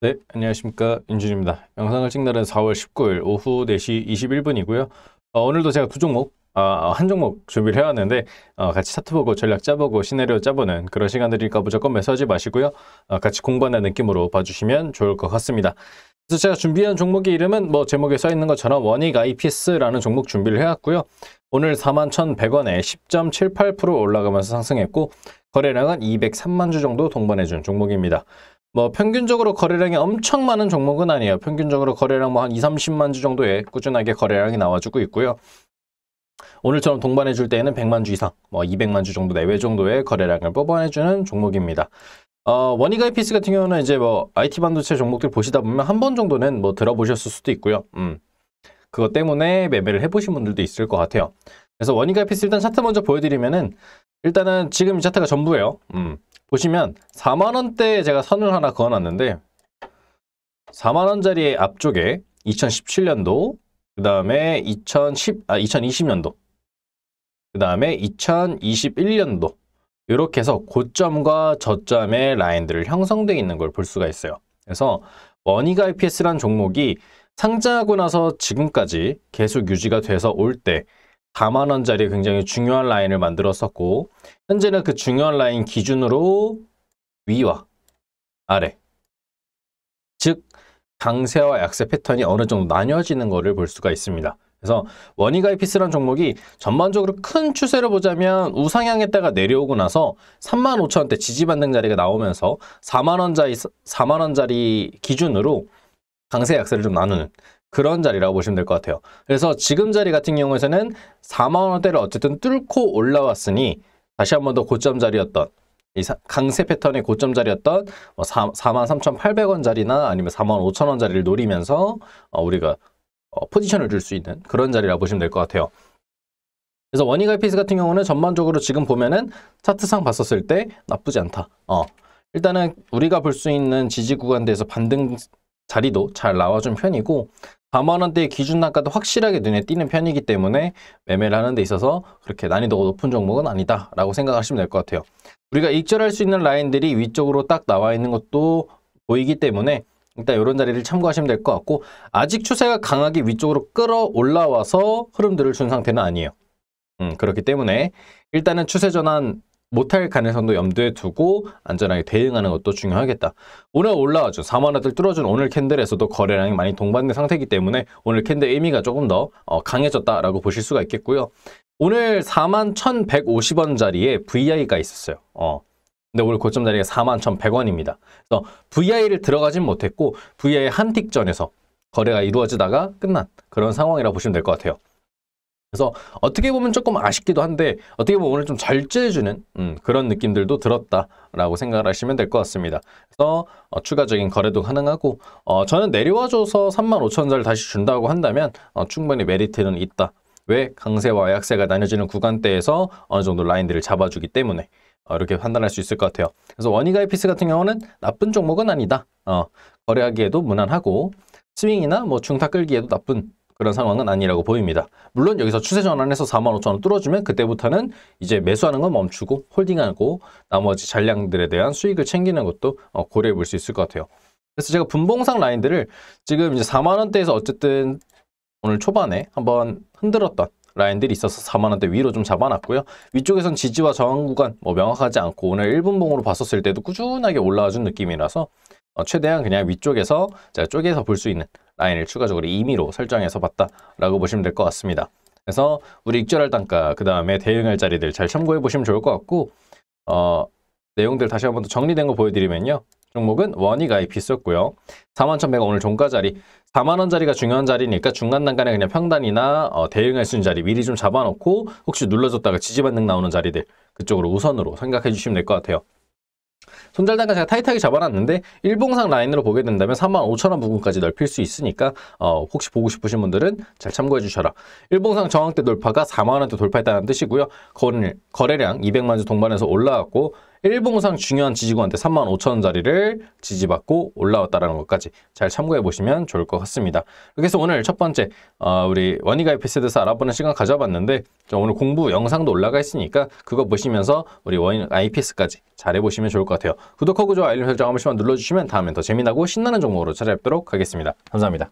네, 안녕하십니까. 윤준입니다. 영상을 찍날은 는 4월 19일 오후 4시 21분이고요. 어, 오늘도 제가 두 종목, 아, 한 종목 준비를 해왔는데 어, 같이 차트보고 전략 짜보고 시나리오 짜보는 그런 시간들이니까 무조건 매수하지 마시고요. 어, 같이 공부하는 느낌으로 봐주시면 좋을 것 같습니다. 그래서 제가 준비한 종목의 이름은 뭐 제목에 써 있는 것처럼 원익 IPS라는 종목 준비를 해왔고요. 오늘 41,100원에 10.78% 올라가면서 상승했고 거래량은 203만 주 정도 동반해준 종목입니다. 뭐 평균적으로 거래량이 엄청 많은 종목은 아니에요. 평균적으로 거래량 뭐 한 2, 30만 주 정도에 꾸준하게 거래량이 나와주고 있고요. 오늘처럼 동반해 줄 때에는 100만 주 이상, 뭐 200만 주 정도 내외 정도의 거래량을 뽑아내 주는 종목입니다. 어, 원익 IPS 같은 경우는 이제 뭐 IT 반도체 종목들 보시다 보면 한 번 정도는 뭐 들어보셨을 수도 있고요. 음. 그것 때문에 매매를 해보신 분들도 있을 것 같아요. 그래서 원익 IPS 일단 차트 먼저 보여드리면은 일단은 지금 이 차트가 전부예요. 음. 보시면 4만원대에 제가 선을 하나 그어놨는데 4만원짜리 앞쪽에 2017년도 그 다음에 2 0 아, 2020년도 그 다음에 2021년도 이렇게 해서 고점과 저점의 라인들을 형성되어 있는 걸 볼 수가 있어요. 그래서 머니가 IPS라는 종목이 상장하고 나서 지금까지 계속 유지가 돼서 올때 4만 원짜리 굉장히 중요한 라인을 만들었었고 현재는 그 중요한 라인 기준으로 위와 아래 즉 강세와 약세 패턴이 어느 정도 나뉘어지는 것을 볼 수가 있습니다. 그래서 원이가이피스란 종목이 전반적으로 큰 추세를 보자면 우상향했다가 내려오고 나서 3만 5천 원대 지지받는 자리가 나오면서 4만 원짜리 4만 기준으로 강세 약세를 좀 나누는 그런 자리라고 보시면 될 것 같아요. 그래서 지금 자리 같은 경우에는 4만원대를 어쨌든 뚫고 올라왔으니 다시 한번 더 고점 자리였던 이 강세 패턴의 고점 자리였던 43,800원 뭐 자리나 아니면 45,000원 자리를 노리면서 어, 우리가 어, 포지션을 줄 수 있는 그런 자리라고 보시면 될 것 같아요. 그래서 원익 i 피스 같은 경우는 전반적으로 지금 보면은 차트상 봤었을 때 나쁘지 않다. 어. 일단은 우리가 볼 수 있는 지지 구간대에서 반등 자리도 잘 나와준 편이고 4만원대의 기준 단가도 확실하게 눈에 띄는 편이기 때문에 매매를 하는 데 있어서 그렇게 난이도가 높은 종목은 아니다 라고 생각하시면 될 것 같아요. 우리가 익절할 수 있는 라인들이 위쪽으로 딱 나와 있는 것도 보이기 때문에 일단 이런 자리를 참고하시면 될 것 같고 아직 추세가 강하게 위쪽으로 끌어올라와서 흐름들을 준 상태는 아니에요. 음, 그렇기 때문에 일단은 추세 전환 못할 가능성도 염두에 두고 안전하게 대응하는 것도 중요하겠다. 오늘 올라와준 4만원대 뚫어준 오늘 캔들에서도 거래량이 많이 동반된 상태이기 때문에 오늘 캔들 의미가 조금 더 어, 강해졌다라고 보실 수가 있겠고요. 오늘 4만 1,150원짜리에 VI가 있었어요. 어. 근데 오늘 고점 자리가 4 1,100원입니다. 그래서 VI를 들어가진 못했고 VI 한 틱전에서 거래가 이루어지다가 끝난 그런 상황이라 고 보시면 될 것 같아요. 그래서 어떻게 보면 조금 아쉽기도 한데 어떻게 보면 오늘 좀 절제해주는 음, 그런 느낌들도 들었다라고 생각을 하시면 될 것 같습니다. 그래서 어, 추가적인 거래도 가능하고 어, 저는 내려와줘서 35,000원을 다시 준다고 한다면 어, 충분히 메리트는 있다. 왜 강세와 약세가 나뉘어지는 구간대에서 어느 정도 라인들을 잡아주기 때문에 어, 이렇게 판단할 수 있을 것 같아요. 그래서 원이가 이피스 같은 경우는 나쁜 종목은 아니다. 어, 거래하기에도 무난하고 스윙이나 뭐 중타 끌기에도 나쁜 그런 상황은 아니라고 보입니다. 물론 여기서 추세 전환해서 45,000원 뚫어주면 그때부터는 이제 매수하는 건 멈추고 홀딩하고 나머지 잔량들에 대한 수익을 챙기는 것도 어, 고려해 볼 수 있을 것 같아요. 그래서 제가 분봉상 라인들을 지금 이제 4만원대에서 어쨌든 오늘 초반에 한번 흔들었던 라인들이 있어서 4만원대 위로 좀 잡아놨고요. 위쪽에선 지지와 저항 구간 뭐 명확하지 않고 오늘 1분봉으로 봤었을 때도 꾸준하게 올라와준 느낌이라서 어, 최대한 그냥 위쪽에서 제가 쪼개서 볼 수 있는 라인을 추가적으로 임의로 설정해서 봤다라고 보시면 될 것 같습니다. 그래서 우리 익절할 단가, 그 다음에 대응할 자리들 잘 참고해 보시면 좋을 것 같고 어, 내용들 다시 한번더 정리된 거 보여드리면요. 종목은 원이 가입 비쌌고요. 41,100원 오늘 종가 자리. 4만원자리가 중요한 자리니까 중간 단간에 그냥 평단이나 어, 대응할 수 있는 자리 미리 좀 잡아놓고 혹시 눌러줬다가 지지반등 나오는 자리들 그쪽으로 우선으로 생각해 주시면 될 것 같아요. 손절단가 제가 타이트하게 잡아놨는데 일봉상 라인으로 보게 된다면 35,000원 부분까지 넓힐 수 있으니까 어, 혹시 보고 싶으신 분들은 잘 참고해 주셔라. 일봉상 저항대 돌파가 4만원대 돌파했다는 뜻이고요. 거래, 거래량 200만주 동반해서 올라왔고 일봉상 중요한 지지구한테 35,000원짜리를 지지받고 올라왔다는 라 것까지 잘 참고해 보시면 좋을 것 같습니다. 그래서 오늘 첫 번째 어, 우리 원이가입 피스에 대해서 알아보는 시간 가져봤는데 오늘 공부 영상도 올라가 있으니까 그거 보시면서 우리 원 IPS까지 잘 해보시면 좋을 것 같아요. 구독하고 좋아요, 알림 설정 한 번씩만 눌러주시면 다음에더 재미나고 신나는 종목으로 찾아뵙도록 하겠습니다. 감사합니다.